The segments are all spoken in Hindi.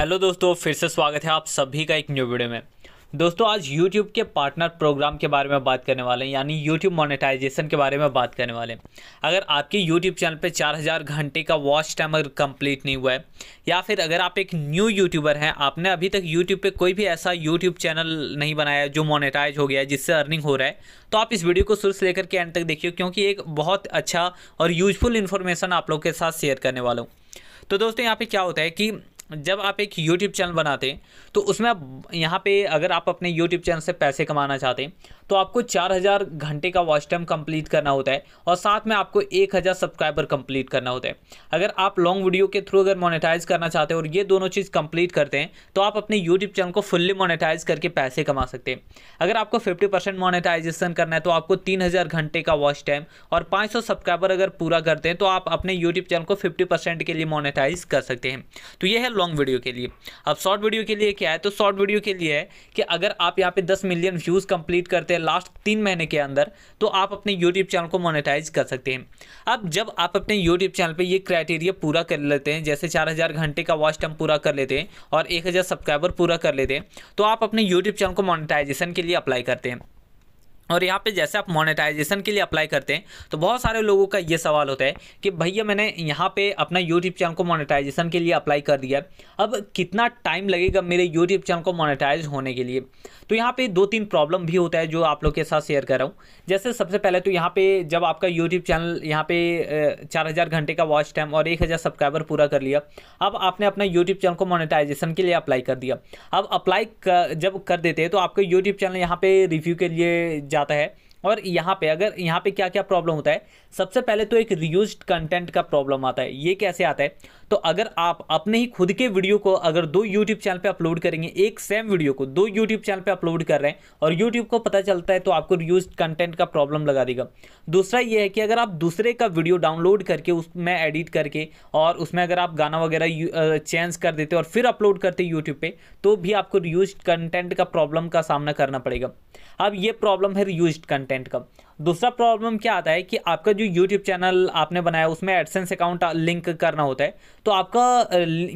हेलो दोस्तों फिर से स्वागत है आप सभी का एक न्यू वीडियो में दोस्तों आज YouTube के पार्टनर प्रोग्राम के बारे में बात करने वाले हैं यानी YouTube मोनेटाइजेशन के बारे में बात करने वाले हैं अगर आपके YouTube चैनल पे 4000 घंटे का वॉच टाइम अगर कंप्लीट नहीं हुआ है या फिर अगर आप एक न्यू यूट्यूबर हैं आपने अभी तक YouTube पे कोई भी ऐसा YouTube चैनल नहीं बनाया जो मोनेटाइज हो गया है जिससे अर्निंग हो रहा है तो आप इस वीडियो को शुरू से लेकर के एंड तक देखिए क्योंकि एक बहुत अच्छा और यूजफुल इन्फॉर्मेशन आप लोग के साथ शेयर करने वाला हूँ तो दोस्तों यहाँ पर क्या होता है कि जब आप एक YouTube चैनल बनाते हैं तो उसमें आप यहाँ पे अगर आप अपने YouTube चैनल से पैसे कमाना चाहते हैं तो आपको 4000 घंटे का वॉच टाइम कंप्लीट करना होता है और साथ में आपको 1000 सब्सक्राइबर कंप्लीट करना होता है अगर आप लॉन्ग वीडियो के थ्रू अगर मोनेटाइज करना चाहते हैं और ये दोनों चीज़ कंप्लीट करते हैं तो आप अपने यूट्यूब चैनल को फुल्ली मोनेटाइज करके पैसे कमा सकते हैं अगर आपको फिफ्टी परसेंट करना है तो आपको तीन घंटे का वॉच टाइम और पाँच सब्सक्राइबर अगर पूरा करते हैं तो आप अपने यूट्यूब चैनल को फिफ्टी के लिए मोनिटाइज कर सकते हैं तो यह है लॉन्ग वीडियो के लिए अब शॉर्ट वीडियो के लिए क्या है तो शॉर्ट वीडियो के लिए है कि अगर आप यहाँ पे दस मिलियन व्यूज़ कंप्लीट करते हैं लास्ट तीन महीने के अंदर तो आप अपने यूट्यूब चैनल को मोनिटाइज कर सकते हैं अब जब आप अपने यूट्यूब चैनल पर ये क्राइटेरिया पूरा कर लेते हैं जैसे चार घंटे का वॉच टाइम पूरा कर लेते हैं और एक सब्सक्राइबर पूरा कर लेते हैं तो आप अपने यूट्यूब चैनल को मोनिटाइजेशन के लिए अप्लाई करते हैं और यहाँ पे जैसे आप मोनेटाइजेशन के लिए अप्लाई करते हैं तो बहुत सारे लोगों का ये सवाल होता है कि भैया मैंने यहाँ पे अपना यूट्यूब चैनल को मोनेटाइजेशन के लिए अप्लाई कर दिया अब कितना टाइम लगेगा मेरे यूट्यूब चैनल को मोनेटाइज होने के लिए तो यहाँ पे दो तीन प्रॉब्लम भी होता है जो आप लोग के साथ शेयर कर रहा हूँ जैसे सबसे पहले तो यहाँ पर जब आपका यूट्यूब चैनल यहाँ पे चार हज़ार घंटे का वॉच टाइम और एक हज़ार सब्सक्राइबर पूरा कर लिया अब आपने अपना यूट्यूब चैनल को मोनिटाइजेशन के लिए अप्लाई कर दिया अब अप्लाई जब कर देते हैं तो आपका यूट्यूब चैनल यहाँ पर रिव्यू के लिए जाता है और यहाँ पे अगर यहाँ पे क्या क्या प्रॉब्लम होता है सबसे पहले तो एक रियूज कंटेंट का प्रॉब्लम आता है ये कैसे आता है तो अगर आप अपने ही खुद के वीडियो को अगर दो यूट्यूब चैनल पे अपलोड करेंगे एक सेम वीडियो को दो यूट्यूब चैनल पे अपलोड कर रहे हैं और यूट्यूब को पता चलता है तो आपको रियूज कंटेंट का प्रॉब्लम लगा देगा दूसरा ये है कि अगर आप दूसरे का वीडियो डाउनलोड करके उसमें एडिट करके और उसमें अगर आप गाना वगैरह चेंज कर देते और फिर अपलोड करते यूट्यूब पर तो भी आपको रियूज कंटेंट का प्रॉब्लम का सामना करना पड़ेगा अब ये प्रॉब्लम है रियूज कंटेंट कंटेंट का दूसरा प्रॉब्लम क्या आता है कि आपका जो यूट्यूब चैनल आपने बनाया उसमें एडसेंस अकाउंट लिंक करना होता है तो आपका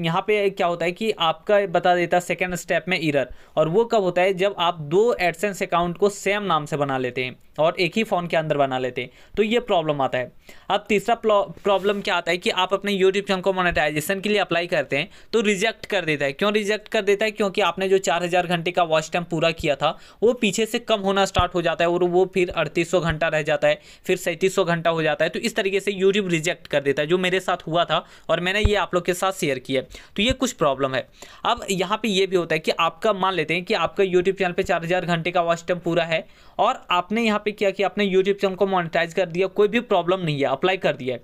यहाँ पे क्या होता है कि आपका बता देता है सेकेंड स्टेप में इरर और वो कब होता है जब आप दो एडसेंस अकाउंट को सेम नाम से बना लेते हैं और एक ही फ़ोन के अंदर बना लेते हैं तो ये प्रॉब्लम आता है अब तीसरा प्रॉब्लम क्या आता है कि आप अपने यूट्यूब चैनल को मोनेटाइजेशन के लिए अप्लाई करते हैं तो रिजेक्ट कर देता है क्यों रिजेक्ट कर देता है क्योंकि आपने जो चार घंटे का वॉच टाइम पूरा किया था वो पीछे से कम होना स्टार्ट हो जाता है और वो फिर अड़तीस घंटे घंटा रह जाता है फिर सैंतीस घंटा हो जाता है तो इस तरीके से यूट्यूब रिजेक्ट कर देता है जो मेरे साथ हुआ था और मैंने ये आप लोग के साथ शेयर किया तो ये कुछ प्रॉब्लम है अब यहाँ पर यह भी होता है कि आपका मान लेते हैं कि आपका यूट्यूब चैनल पर चार घंटे का वॉच टाइम पूरा है और आपने यहाँ पर किया कि आपने यूट्यूब चैनल को मोनिटाइज कर दिया कोई भी प्रॉब्लम नहीं है अप्लाई कर दिया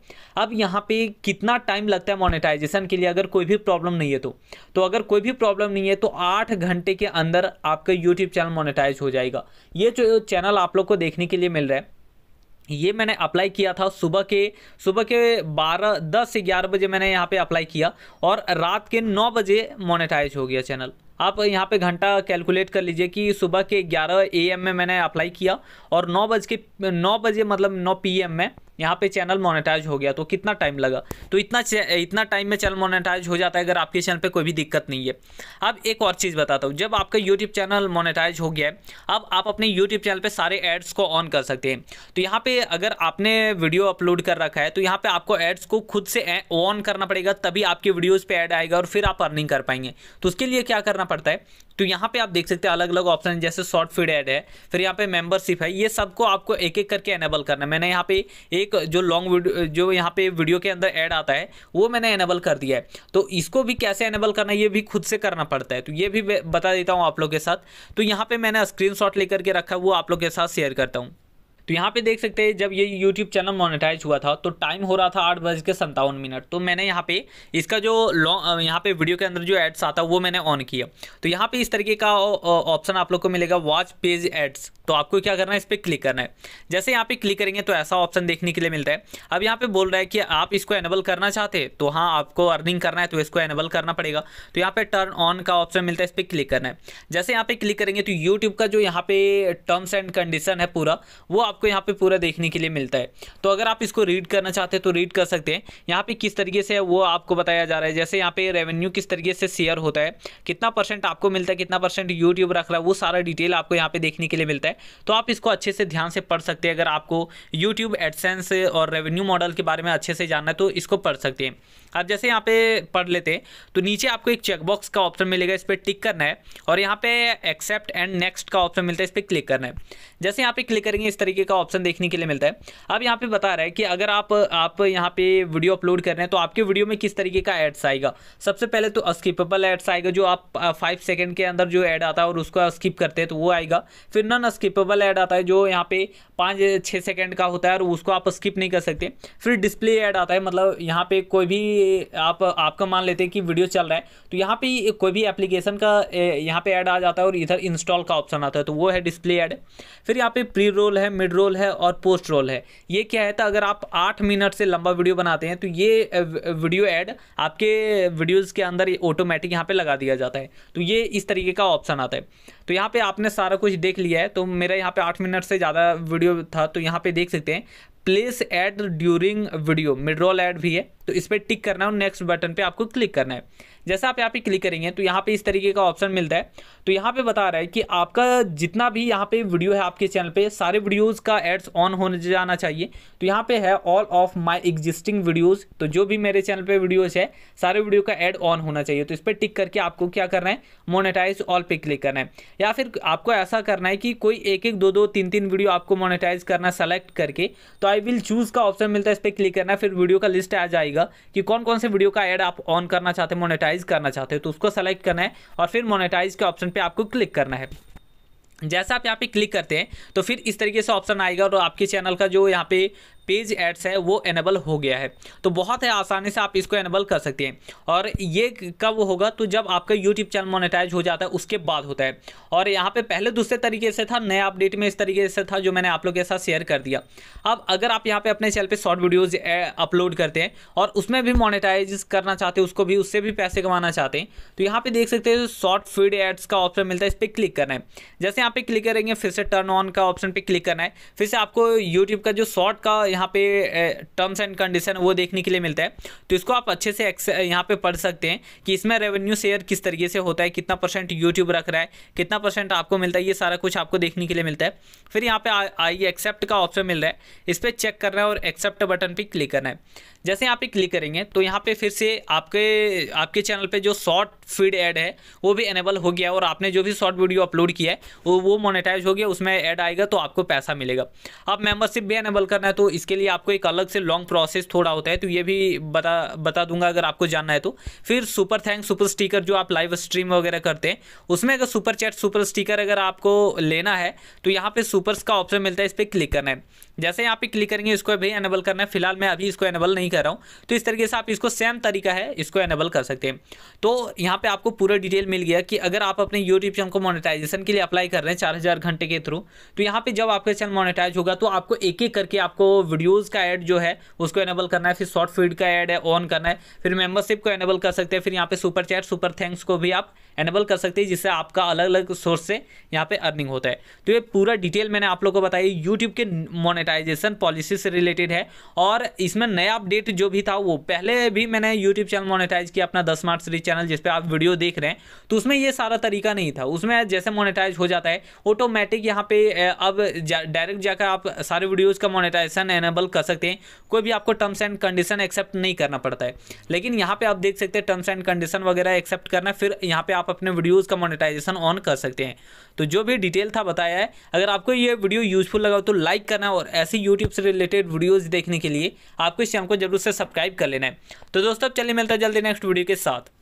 अब यहाँ पे कितना टाइम लगता है मोनिटाइजेशन के लिए अगर कोई भी प्रॉब्लम नहीं है तो तो अगर कोई भी प्रॉब्लम नहीं है तो आठ घंटे के अंदर आपका यूट्यूब चैनल मोनेटाइज हो जाएगा ये जो चैनल आप लोग को देखने के लिए मिल रहा है ये मैंने अप्लाई किया था सुबह के सुबह के बारह दस से ग्यारह बजे मैंने यहाँ पे अप्लाई किया और रात के नौ बजे मोनेटाइज हो गया चैनल आप यहाँ पे घंटा कैलकुलेट कर लीजिए कि सुबह के 11 एम में मैंने अप्लाई किया और नौ बज के नौ बजे मतलब नौ पीएम में यहाँ पे चैनल मोनेटाइज हो गया तो कितना टाइम लगा तो इतना इतना टाइम में चैनल मोनेटाइज हो जाता है अगर आपके चैनल पर कोई भी दिक्कत नहीं है अब एक और चीज़ बताता हूँ जब आपका यूट्यूब चैनल मोनेटाइज हो गया अब आप अपने यूट्यूब चैनल पर सारे एड्स को ऑन कर सकते हैं तो यहाँ पर अगर आपने वीडियो अपलोड कर रखा है तो यहाँ पर आपको एड्स को खुद से ऑन करना पड़ेगा तभी आपकी वीडियोज़ पर ऐड आएगा और फिर आप अर्निंग कर पाएंगे तो उसके लिए क्या करना पड़ता है तो यहाँ पे आप देख सकते हैं अलग अलग ऑप्शन जैसे शॉर्ट फीड ऐड है फिर यहाँ पे मेंबरशिप है ये सबको आपको एक एक करके एनेबल करना है मैंने यहाँ पे एक जो लॉन्ग वीडियो जो यहाँ पे वीडियो के अंदर ऐड आता है वो मैंने एनेबल कर दिया है तो इसको भी कैसे एनेबल करना है ये भी खुद से करना पड़ता है तो ये भी बता देता हूँ आप लोग के साथ तो यहाँ पर मैंने स्क्रीन लेकर के रखा है वो आप लोग के साथ शेयर करता हूँ तो यहाँ पे देख सकते हैं जब ये यूट्यूब चैनल मोनेटाइज हुआ था तो टाइम हो रहा था आठ बज के संतावन मिनट तो मैंने यहाँ पे इसका जो लॉन्ग यहाँ पे वीडियो के अंदर जो एड्स आता वो मैंने ऑन किया तो यहाँ पे इस तरीके का ऑप्शन आप लोग को मिलेगा वॉच पेज एड्स तो आपको क्या करना है इस पर क्लिक करना है जैसे यहाँ पे क्लिक करेंगे तो ऐसा ऑप्शन देखने के लिए मिलता है अब यहाँ पे बोल रहा है कि आप इसको एनेबल करना चाहते तो हाँ आपको अर्निंग करना है तो इसको एनेबल करना पड़ेगा तो यहाँ पे टर्न ऑन का ऑप्शन मिलता है इस पर क्लिक करना है जैसे यहाँ पे क्लिक करेंगे तो यूट्यूब का जो यहाँ पे टर्म्स एंड कंडीशन है पूरा वो आपको यहाँ पे पूरा देखने के लिए मिलता है तो अगर आप इसको रीड करना चाहते हैं तो रीड कर सकते हैं यहाँ पे किस तरीके से वो आपको बताया जा रहा है जैसे यहाँ पे रेवेन्यू किस तरीके से शेयर होता है कितना परसेंट आपको मिलता है कितना परसेंट यूट्यूब रख रहा है वो सारा डिटेल आपको यहाँ पे देखने के लिए मिलता है तो आप इसको अच्छे से ध्यान से पढ़ सकते हैं अगर आपको यूट्यूब एडसेंस और रेवेन्यू मॉडल के बारे में अच्छे से जानना है तो इसको पढ़ सकते हैं आप जैसे यहाँ पे पढ़ लेते हैं तो नीचे आपको एक चेकबॉक्स का ऑप्शन मिलेगा इस पर टिक करना है और यहाँ पे एक्सेप्ट एंड नेक्स्ट का ऑप्शन मिलता है इस पर क्लिक करना है जैसे यहाँ पे क्लिक करेंगे इस तरीके का ऑप्शन देखने के लिए मिलता है अब यहाँ पे बता रहा है कि अगर आप आप यहाँ पे वीडियो अपलोड कर रहे हैं तो आपके वीडियो में किस तरीके का एड्स आएगा सबसे पहले तो स्किपेबल एड्स आएगा जो आप फाइव सेकेंड के अंदर जो एड आता है और उसको स्किप करते हैं तो वो आएगा फिर नॉन स्किपेबल एड आता है जो यहाँ पे पाँच छः सेकेंड का होता है और उसको आप स्किप नहीं कर सकते फिर डिस्प्ले एड आता है मतलब यहाँ पे कोई भी आप आपका मान लेते हैं कि वीडियो चल रहा है तो यहाँ पे कोई भी एप्लीकेशन का यहाँ पे ऐड आ जाता है और इधर इंस्टॉल का ऑप्शन आता है तो वो है डिस्प्ले ऐड फिर यहाँ पे प्री रोल है मिड रोल है और पोस्ट रोल है ये क्या है तो अगर आप आठ मिनट से लंबा वीडियो बनाते हैं तो ये वीडियो ऐड आपके वीडियोज़ के अंदर ऑटोमेटिक यहाँ पर लगा दिया जाता है तो ये इस तरीके का ऑप्शन आता है तो यहाँ पर आपने सारा कुछ देख लिया है तो मेरा यहाँ पे आठ मिनट से ज़्यादा वीडियो था तो यहाँ पर देख सकते हैं place ad during video mid roll ad भी है तो इस पर टिक करना है और नेक्स्ट बटन पे आपको क्लिक करना है जैसा आप यहाँ पे क्लिक करेंगे तो यहाँ पे इस तरीके का ऑप्शन मिलता है तो यहाँ पे बता रहा है कि आपका जितना भी यहाँ पे वीडियो है आपके चैनल पे सारे वीडियोज़ का एड्स ऑन होने जाना चाहिए तो यहाँ पे है all of my existing videos तो जो भी मेरे चैनल पे वीडियोज़ है सारे वीडियो का एड ऑन होना चाहिए तो इस पर टिक करके आपको क्या करना है मोनेटाइज ऑल पे क्लिक करना है या फिर आपको ऐसा करना है कि कोई एक एक दो दो तीन तीन वीडियो आपको मोनेटाइज करना सेलेक्ट करके तो आई विल चूज़ का ऑप्शन मिलता है इस पर क्लिक करना फिर वीडियो का लिस्ट आ जाएगा कीजिएगा कि कौन कौन से वीडियो का एड आप ऑन करना चाहते हैं मोनेटाइज करना चाहते हो तो उसको सेलेक्ट करना है और फिर मोनेटाइज के ऑप्शन पर आपको क्लिक करना है जैसा आप यहाँ पे क्लिक करते हैं तो फिर इस तरीके से ऑप्शन आएगा और आपके चैनल का जो यहाँ पे पेज एड्स है वो एनेबल हो गया है तो बहुत है आसानी से आप इसको एनेबल कर सकते हैं और ये कब होगा तो जब आपका यूट्यूब चैनल मोनेटाइज हो जाता है उसके बाद होता है और यहाँ पर पहले दूसरे तरीके से था नया अपडेट में इस तरीके से था जो मैंने आप लोग के साथ शेयर कर दिया अब अगर आप यहाँ पर अपने चैनल पर शॉर्ट वीडियोज़ अपलोड करते हैं और उसमें भी मोनिटाइज करना चाहते हैं उसको भी उससे भी पैसे कमाना चाहते हैं तो यहाँ पे देख सकते हैं शॉर्ट फीड एड्स का ऑप्शन मिलता है इस पर क्लिक करना है जैसे यहाँ पे क्लिक करेंगे फिर से टर्न ऑन का ऑप्शन पर क्लिक करना है फिर से आपको यूट्यूब का जो शॉर्ट का यहाँ पे टर्म्स एंड कंडीशन वो देखने के लिए मिलता है तो इसको आप अच्छे से यहाँ पे पढ़ सकते हैं कि इसमें रेवेन्यू शेयर किस तरीके से होता है कितना परसेंट यूट्यूब रख रहा है कितना परसेंट आपको मिलता है ये सारा कुछ आपको देखने के लिए मिलता है फिर यहाँ पे आइए एक्सेप्ट का ऑप्शन मिल रहा है इस पर चेक करना है और एक्सेप्ट बटन पर क्लिक करना है जैसे यहाँ पे क्लिक करेंगे तो यहाँ पे फिर से आपके आपके चैनल पे जो शॉर्ट फीड ऐड है वो भी एनेबल हो गया और आपने जो भी शॉर्ट वीडियो अपलोड किया है वो वो मोनेटाइज हो गया उसमें ऐड आएगा तो आपको पैसा मिलेगा आप मेंबरशिप भी एनेबल करना है तो इस इसके लिए आपको एक अलग से लॉन्ग प्रोसेस थोड़ा होता है तो ये भी बता बता दूंगा अगर आपको जानना है तो फिर सुपर थैंक्स सुपर स्टिकर जो आप लाइव स्ट्रीम वगैरह करते हैं उसमें अगर सुपर चैट सुपर स्टिकर अगर आपको लेना है तो यहाँ पर सुपर्स का ऑप्शन मिलता है इस पर क्लिक करना है जैसे यहाँ पे क्लिक करेंगे इसको भी एनेबल करना है फिलहाल मैं अभी इसको एनेबल नहीं कर रहा हूँ तो इस तरीके से आप इसको सेम तरीका है इसको एनेबल कर सकते हैं तो यहाँ पे आपको पूरा डिटेल मिल गया कि अगर आप अपने यूट्यूब चैनल को मोनेटाइजेशन के लिए अप्लाई कर रहे हैं चार घंटे के थ्रू तो यहाँ पर जब आपका चैनल मोनिटाइज होगा तो आपको एक एक करके आपको वीडियोज़ का ऐड जो है उसको एनेबल करना है फिर शॉर्ट फीड का ऐड है ऑन करना है फिर मेंबरशिप को एनेबल कर सकते हैं फिर यहाँ पे सुपर चैट सुपर थैंक्स को भी आप एनेबल कर सकते हैं जिससे आपका अलग अलग सोर्स से यहाँ पे अर्निंग होता है तो ये पूरा डिटेल मैंने आप लोग को बताई यूट्यूब के मोनेटाइजेशन पॉलिसी से रिलेटेड है और इसमें नया अपडेट जो भी था वो पहले भी मैंने यूट्यूब चैनल मोनेटाइज किया अपना दस मार्च सीरीज चैनल जिसपे आप वीडियो देख रहे हैं तो उसमें ये सारा तरीका नहीं था उसमें जैसे मोनेटाइज हो जाता है ऑटोमेटिक यहाँ पे अब डायरेक्ट जाकर आप सारे वीडियोज़ का मोनेटाइजेशन एनेबल कर सकते हैं कोई भी आपको टर्म्स एंड कंडीशन एक्सेप्ट नहीं करना पड़ता है लेकिन यहाँ पे आप देख सकते हैं टर्म्स एंड कंडीशन वगैरह एक्सेप्ट करना फिर यहाँ पे आप अपने वीडियोस का मोनेटाइजेशन ऑन कर सकते हैं तो जो भी डिटेल था बताया है अगर आपको ये वीडियो यूजफुल लगा तो लाइक करना और ऐसी यूट्यूब से रिलेटेड वीडियोज़ देखने के लिए आपको इस चैनल को जरूर से सब्सक्राइब कर लेना है तो दोस्तों अब चलिए मिलता है जल्दी नेक्स्ट वीडियो के साथ